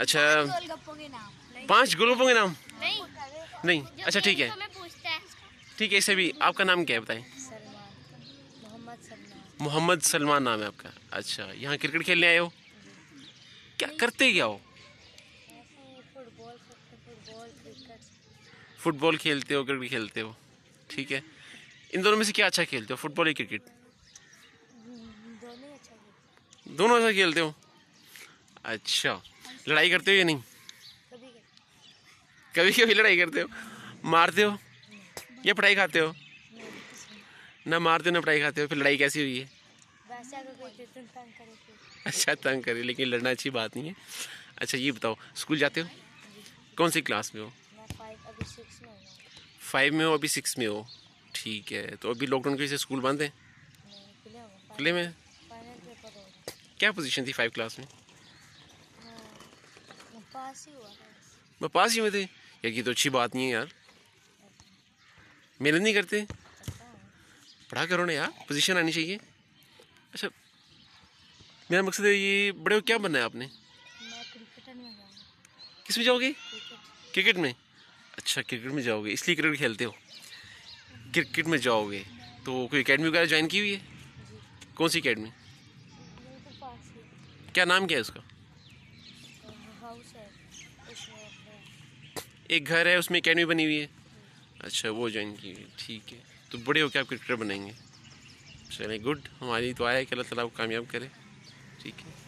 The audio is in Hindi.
अच्छा पांच गोलगप्पों के नाम नहीं नहीं अच्छा ठीक है ठीक है इसे भी आपका नाम क्या है बताएं मोहम्मद सलमान नाम है आपका अच्छा यहाँ क्रिकेट खेलने आए हो क्या करते क्या हो फुटबॉल खेलते हो क्रिकेट खेलते हो ठीक है इन दोनों में से क्या अच्छा खेलते हो फुटबॉल या क्रिकेट हम्म, अच्छा दोनों अच्छा खेलते हो अच्छा लड़ाई करते हो या नहीं कभी कभी लड़ाई करते हो मारते हो या पढ़ाई खाते हो ना मारते हो ना पढ़ाई खाते हो फिर लड़ाई कैसी हुई है अच्छा तंग करे लेकिन लड़ना अच्छी बात नहीं है अच्छा ये बताओ स्कूल जाते हो कौन सी क्लास में हो फाइव में हो अभी सिक्स में हो ठीक है तो अभी लॉकडाउन की वजह से स्कूल बंद है खुले में क्या पोजीशन थी फाइव क्लास में पास ही हुआ था पास ही हुए थे यार ये तो अच्छी बात नहीं है यार मेहनत नहीं करते पढ़ा करो ना यार पोजीशन आनी चाहिए अच्छा मेरा मकसद है ये बड़े क्या बनना है आपने किस में जाओगे क्रिकेट में अच्छा क्रिकेट में जाओगे इसलिए क्रिकेट खेलते हो क्रिकेट में जाओगे तो कोई अकेडमी वगैरह ज्वाइन की हुई है कौन सी अकेडमी तो क्या नाम क्या है उसका हाउस है एक घर है उसमें अकेडमी बनी हुई है अच्छा वो ज्वाइन की हुई ठीक है तो बड़े होकर आप क्रिकेटर बनेंगे चलें गुड हमारी तो आया कि अल्लाह तला को कामयाब करें ठीक है